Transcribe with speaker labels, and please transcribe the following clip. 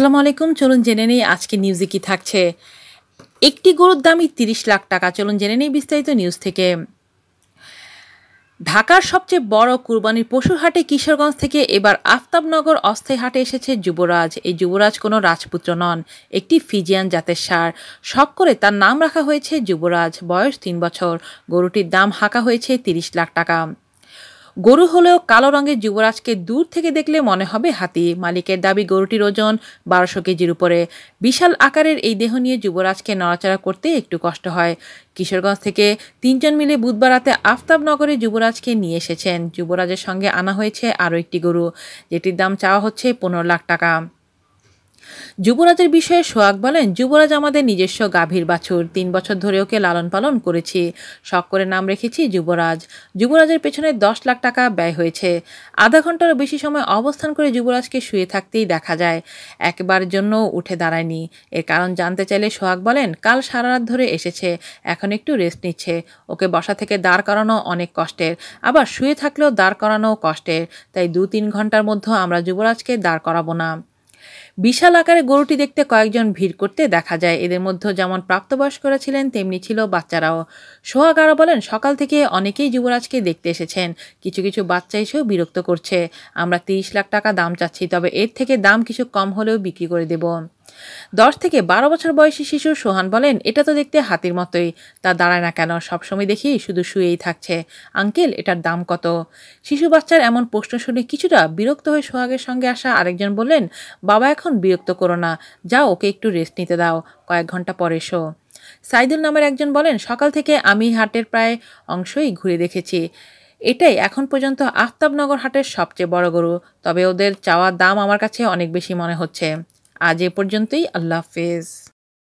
Speaker 1: আসসালামু আলাইকুম চলুন জেনে নেই আজকে নিউজে কি থাকছে একটি গরুর দামই তিরিশ লাখ টাকা চলুন জেনে নেই বিস্তারিত নিউজ থেকে ঢাকার সবচেয়ে বড় কুরবানির পশুর হাটে কিশোরগঞ্জ থেকে এবার আফতাবনগর অস্থায়ী হাটে এসেছে যুবরাজ এই যুবরাজ কোনো রাজপুত্র নন একটি ফিজিয়ান জাতের সার শখ করে তার নাম রাখা হয়েছে যুবরাজ বয়স তিন বছর গরুটির দাম হাঁকা হয়েছে তিরিশ লাখ টাকা গরু হলেও কালো রঙের যুবরাজকে দূর থেকে দেখলে মনে হবে হাতি মালিকের দাবি গরুটির ওজন বারোশো কেজির উপরে বিশাল আকারের এই দেহ নিয়ে যুবরাজকে নড়াচড়া করতে একটু কষ্ট হয় কিশোরগঞ্জ থেকে তিনজন মিলে বুধবার রাতে আফতাবনগরে যুবরাজকে নিয়ে এসেছেন যুবরাজের সঙ্গে আনা হয়েছে আরও একটি গরু যেটির দাম চাওয়া হচ্ছে পনেরো লাখ টাকা যুবরাজের বিষয়ে সোহাগ বলেন যুবরাজ আমাদের নিজস্ব গাভীর বাছুর তিন বছর ধরে ওকে লালন পালন করেছি শখ করে নাম রেখেছি যুবরাজ যুবরাজের পেছনে দশ লাখ টাকা ব্যয় হয়েছে আধা ঘন্টারও বেশি সময় অবস্থান করে যুবরাজকে শুয়ে থাকতেই দেখা যায় একবার জন্য উঠে দাঁড়ায়নি এর কারণ জানতে চাইলে সোহাগ বলেন কাল সারা রাত ধরে এসেছে এখন একটু রেস্ট নিচ্ছে ওকে বসা থেকে দাঁড় করানো অনেক কষ্টের আবার শুয়ে থাকলেও দাঁড় করানো কষ্টের তাই দু তিন ঘন্টার মধ্যে আমরা যুবরাজকে দাঁড় করাবো না বিশাল আকারে গরুটি দেখতে কয়েকজন ভিড় করতে দেখা যায় এদের মধ্যে যেমন প্রাপ্তবয়স্করা ছিলেন তেমনি ছিল বাচ্চারাও সোহাগ আরও বলেন সকাল থেকে অনেকেই যুবরাজকে দেখতে এসেছেন কিছু কিছু বাচ্চা এসেও বিরক্ত করছে আমরা তিরিশ লাখ টাকা দাম চাচ্ছি তবে এর থেকে দাম কিছু কম হলেও বিক্রি করে দেব দশ থেকে বারো বছর বয়সী শিশু সোহান বলেন এটা তো দেখতে হাতির মতোই তা দাঁড়ায় না কেন সবসময় দেখি শুধু শুয়েই থাকছে আঙ্কেল এটার দাম কত শিশু বাচ্চার এমন প্রশ্ন শুনে কিছুটা বিরক্ত হয়ে সোহাগের সঙ্গে আসা আরেকজন বললেন বাবা এক এখন বিরক্ত করো না যাও ওকে একটু রেস্ট নিতে দাও কয়েক ঘন্টা পর এসো সাইদুল নামের একজন বলেন সকাল থেকে আমি হাটের প্রায় অংশই ঘুরে দেখেছি এটাই এখন পর্যন্ত আফতাবনগর হাটের সবচেয়ে বড় গরু তবে ওদের চাওয়া দাম আমার কাছে অনেক বেশি মনে হচ্ছে আজ এ পর্যন্তই আল্লাহ হাফেজ